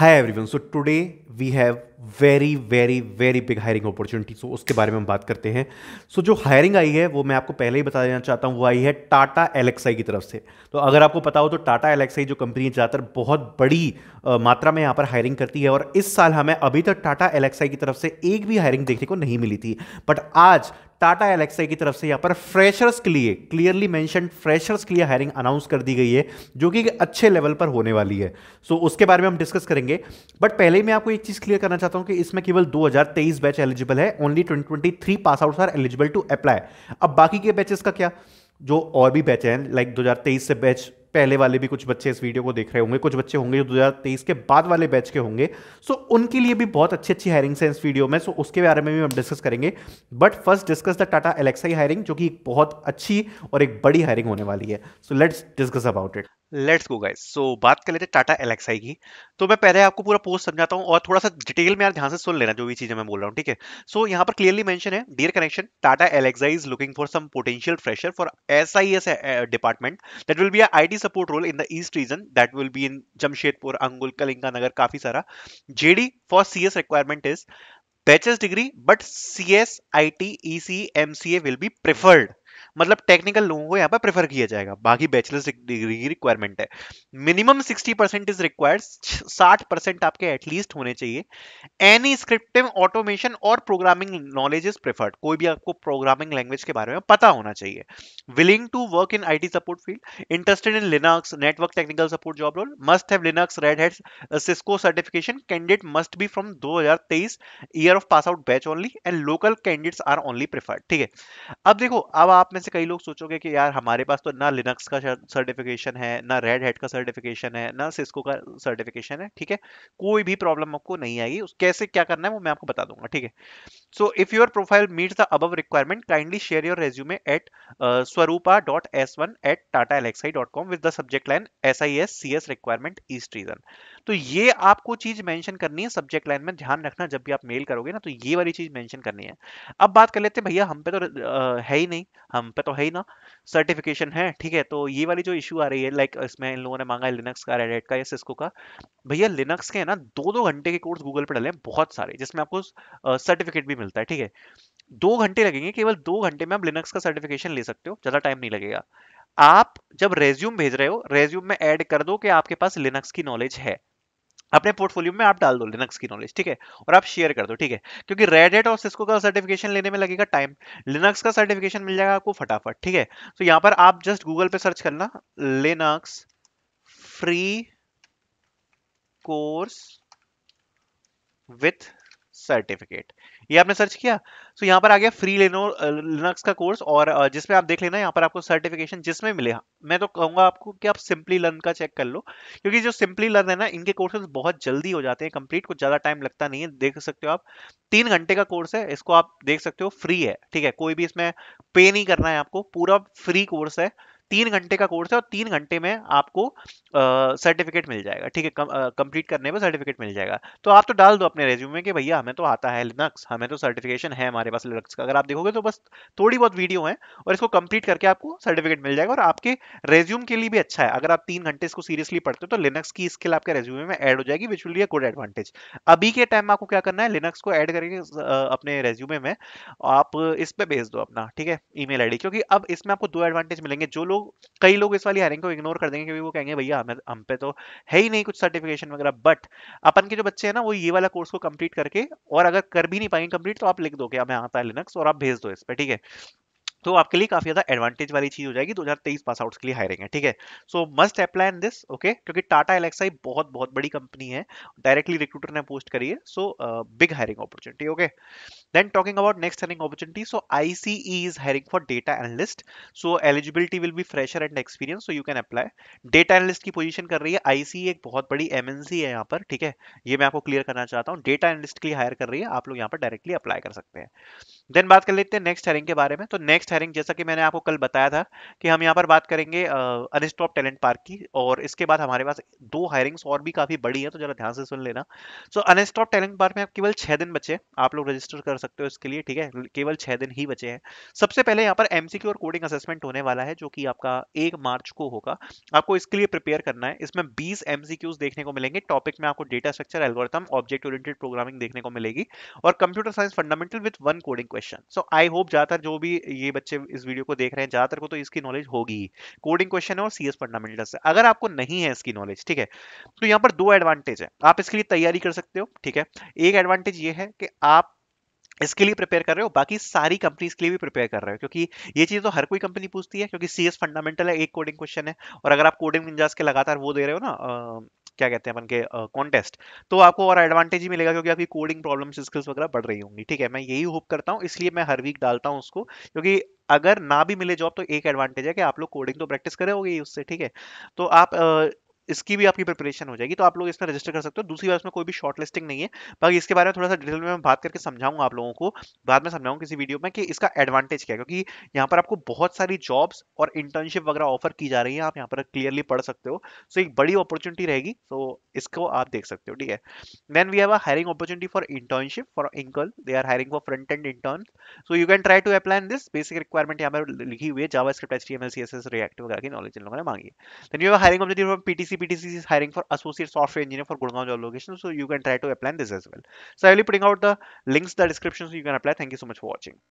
High everyone so today we have very very very big hiring opportunity so उसके बारे में हम बात करते हैं सो so, जो हायरिंग आई है वो मैं आपको पहले ही बता देना चाहता हूँ वो आई है टाटा एलेक्साई की तरफ से तो अगर आपको पता हो तो टाटा एलेक्साई जो कंपनी ज़्यादातर बहुत बड़ी आ, मात्रा में यहाँ पर हायरिंग करती है और इस साल हमें अभी तक टाटा एलेक्साई की तरफ से एक भी हायरिंग देखने को नहीं मिली थी बट आज टाटा एलेक्सा की तरफ से यहाँ पर फ्रेशर्स के लिए क्लियरली मैंशन फ्रेशर्स के लिए हायरिंग अनाउंस कर दी गई है जो कि अच्छे लेवल पर होने वाली है सो so, उसके बारे में हम डिस्कस करेंगे बट पहले ही मैं आपको एक चीज़ क्लियर करना चाहता हूँ कि इसमें केवल 2023 बैच एलिजिबल है only 2023 pass out are eligible to apply अब बाकी के बैचेस का क्या जो और भी बैच हैं लाइक 2023 से बैच पहले वाले भी कुछ बच्चे इस वीडियो को देख रहे होंगे कुछ बच्चे होंगे जो 2023 के बाद वाले बैच के होंगे सो so, उनके लिए भी बहुत अच्छी अच्छी हायरिंग है इस वीडियो में सो so, उसके बारे में भी हम डिस्कस करेंगे but first discuss the Tata Elxsi hiring जो कि बहुत अच्छी और एक बड़ी हायरिंग होने वाली है so let's discuss about it let's go guys so बात कर लेते हैं टाटा एलेक्साई की तो मैं पहले आपको पूरा पोस्ट समझाता हूँ और थोड़ा सा डिटेल में आप ध्यान से सुन लेना जो भी चीज़ें मैं बोल रहा हूँ ठीक है सो यहाँ पर क्लियरली मेंशन है dear connection Tata Elxsi is looking for some potential fresher for S I S department that will be I T support role in the east region that will be in Jamshedpur Angul Kalinga Nagar काफी सारा JD for C S requirement is batches degree but C S I T E C M C A will be preferred मतलब technical लोगों को यहाँ पर prefer किया जाएगा बाकी बैचलर्स डिग्री की रिक्वायरमेंट है minimum sixty percent is required साठ परसेंट आपके एटलीस्ट होने चाहिए एनी स्क्रिप्टिव ऑटोमेशन और प्रोग्रामिंग नॉलेज इज प्रेफर्ड कोई भी आपको प्रोग्रामिंग लैंग्वेज के बारे में पता होना चाहिए willing to work in I support field interested in Linux network technical support job role must have Linux Red Hat Cisco certification candidate must be from दो year of pass out batch only and local candidates are only preferred ठीक है अब देखो अब आप में से जैसे कई लोग सोचोगे कि यार हमारे पास तो ना लिनक्स का सर्टिफिकेशन है ना रेड हेड का सर्टिफिकेशन है ना सिस्को का सर्टिफिकेशन है ठीक है कोई भी प्रॉब्लम आपको नहीं आएगी उस कैसे क्या करना है वो मैं आपको बता दूंगा ठीक है so if your profile meet the above requirement kindly share your resume at Swarupa dot S one at Tata Elxsi dot com with the subject line S I S C S requirement east region तो ये आपको चीज mention करनी है subject line में ध्यान रखना जब भी आप मेल करोगे ना तो ये वाली चीज मेंशन करनी है अब बात कर लेते हैं भैया हम पे तो uh, है ही नहीं हम पे तो है ही ना सर्टिफिकेशन है ठीक है तो ये वाली जो इशू आ रही है लाइक इसमें इन लोगों ने मांगा है लिनक्स का रेडेट का या सिस्को का भैया लिनक्स के है ना दो दो घंटे के कोर्स गूगल पे डाले बहुत सारे जिसमें आपको सर्टिफिकेट भी मिलता है ठीक है दो घंटे लगेंगे केवल दो घंटे में आप लिनक्स का सर्टिफिकेशन ले सकते हो ज़्यादा टाइम नहीं लगेगा आप जब रेज्यूम भेज रहे हो रेज्यूम में ऐड कर दो कि आपके पास लिनक्स की नॉलेज है अपने पोर्टफोलियो में आप डाल दो लिनक्स की नॉलेज ठीक है और आप शेयर कर दो ठीक है क्योंकि रेड हेट और सिस्को का सर्टिफिकेशन लेने में लगेगा टाइम लिनक्स का सर्टिफिकेशन मिल जाएगा आपको फटाफट ठीक है तो यहाँ पर आप जस्ट गूगल पे सर्च करना Linux free course with certificate ये आपने सर्च किया तो यहाँ पर आ गया फ्री लेनो लिनक्स का कोर्स और जिसमें आप देख लेना यहाँ पर आपको सर्टिफिकेशन जिसमें मिले हाँ, मैं तो कहूंगा आपको कि आप सिंपली लर्न का चेक कर लो क्योंकि जो सिंपली लर्न है ना इनके कोर्सेज बहुत जल्दी हो जाते हैं कंप्लीट कुछ ज़्यादा टाइम लगता नहीं है देख सकते हो आप तीन घंटे का कोर्स है इसको आप देख सकते हो फ्री है ठीक है कोई भी इसमें पे नहीं करना है आपको पूरा फ्री कोर्स है तीन घंटे का कोर्स है और तीन घंटे में आपको सर्टिफिकेट मिल जाएगा ठीक है कंप्लीट करने पर सर्टिफिकेट मिल जाएगा तो आप तो डाल दो अपने रेज्यूम में कि भैया हमें तो आता है लिनक्स हमें तो सर्टिफिकेशन है हमारे पास लिनक्स का अगर आप देखोगे तो बस थोड़ी बहुत वीडियो है और इसको कंप्लीट करके आपको सर्टिफिकेट मिल जाएगा और आपके रेज्यूम के लिए भी अच्छा है अगर आप तीन घंटे इसको सीरियसली पढ़ते हो तो लिनक्स की स्किल आपके रेज्यूमे में एड हो जाएगी which will be a good advantage अभी के टाइम में आपको क्या करना है लिनक्स को एड करके अपने रेज्यूमे में आप इस पर भेज दो अपना ठीक है ई मेल क्योंकि अब इसमें आपको दो एडवांटेज मिलेंगे जो लोग लोग कई लोग इस वाली हायरिंग को इग्नोर कर देंगे क्योंकि वो कहेंगे भैया हमें हम पे तो है ही नहीं कुछ सर्टिफिकेशन वगैरह बट अपन के जो बच्चे हैं ना वो ये वाला कोर्स को कंप्लीट करके और अगर कर भी नहीं पाएंगे कंप्लीट तो आप लिख दो कि हमें आता है लिनक्स और आप भेज दो इस पर ठीक है तो आपके लिए काफी ज्यादा एडवांटेज वाली चीज हो जाएगी 2023 पास आउट्स के लिए हायरिंग है ठीक है so must apply in this okay क्योंकि टाटा एलेक्सा बहुत बहुत बड़ी कंपनी है डायरेक्टली रिक्रूटर ने पोस्ट करी है so big hiring opportunity okay then talking about next hiring opportunity so ICE is hiring for data analyst so eligibility will be fresher and experience so you can apply data analyst की position कर रही है IC e एक बहुत बड़ी MNC है यहाँ पर ठीक है ये मैं आपको क्लियर करना चाहता हूँ डेटा एनालिस्ट के लिए हायर कर रही है आप लोग यहाँ पर डायरेक्टली अप्लाई कर सकते हैं देन बात कर लेते हैं नेक्स्ट हायरिंग के बारे में तो नेक्स्ट हायरिंग जैसा कि मैंने आपको कल बताया था कि हम यहाँ पर बात करेंगे अनस्टॉप टैलेंट पार्क की और इसके बाद हमारे पास दो हायरिंग्स और भी काफ़ी बड़ी है तो जरा ध्यान से सुन लेना सो अनस्टॉप टैलेंट पार्क में आप केवल छह दिन बचे आप लोग रजिस्टर कर सकते हो इसके लिए ठीक है केवल छह दिन ही बचे हैं सबसे पहले यहाँ पर एम और कोडिंग असेसमेंट होने वाला है जो कि आपका एक मार्च को होगा आपको इसके लिए प्रिपेयर करना है इसमें बीस एम देखने को मिलेंगे टॉपिक में आपको data structure algorithm object oriented programming देखने को मिलेगी और computer science fundamental with one coding question so I hope ज्यादातर जो भी ये बच्चे इस वीडियो को देख रहे हैं ज्यादातर को तो इसकी नॉलेज होगी कोडिंग क्वेश्चन है और सीएस फंडामेंटल्स है अगर आपको नहीं है इसकी नॉलेज ठीक है तो यहाँ पर दो एडवांटेज है आप इसके लिए तैयारी कर सकते हो ठीक है एक एडवांटेज ये है कि आप इसके लिए प्रिपेयर कर रहे हो बाकी सारी कंपनीज के लिए भी प्रिपेयर कर रहे हो क्योंकि ये चीज़ तो हर कोई कंपनी पूछती है क्योंकि सीएस फंडामेंटल है एक कोडिंग क्वेश्चन है और अगर आप कोडिंग निंजास के लगातार वो दे रहे हो ना क्या कहते हैं अपन के कॉन्टेस्ट तो आपको और एडवांटेज ही मिलेगा क्योंकि आपकी कोडिंग प्रॉब्लम स्किल्स वगैरह बढ़ रही होंगी ठीक है मैं यही होप करता हूँ इसलिए मैं हर वीक डालता हूँ उसको क्योंकि अगर ना भी मिले जॉब तो एक एडवांटेज है कि आप लोग कोडिंग तो प्रैक्टिस करे होगी उससे ठीक है तो आप इसकी भी आपकी प्रिपरेशन हो जाएगी तो आप लोग इसमें रजिस्टर कर सकते हो दूसरी बार इसमें कोई भी शॉर्ट लिस्टिंग नहीं है बाकी इसके बारे में थोड़ा सा डिटेल में मैं बात करके समझाऊंगा आप लोगों को बाद में समझाऊंगा किसी वीडियो में कि इसका एडवांटेज क्या है क्योंकि यहाँ पर आपको बहुत सारी जॉब्स और इंटर्नशिप वगैरह ऑफर की जा रही है आप यहाँ पर क्लियरली पढ़ सकते हो सो एक बड़ी अपॉर्चुनिटी रहेगी सो इसको आप देख सकते हो ठीक है then we have a hiring opportunity for internship for Inkle they are hiring for front end intern so you can try to apply this basic requirement यहाँ पर लिखी हुई है JavaScript H T M L C S S React वगैरह की knowledge इन लोगों ने मांगी then you have hiring opportunity for PTC CPTC is hiring for associate software engineer for Gurgaon job location. So you can try to apply this as well. So I will be putting out the links, the description, so you can apply. Thank you so much for watching.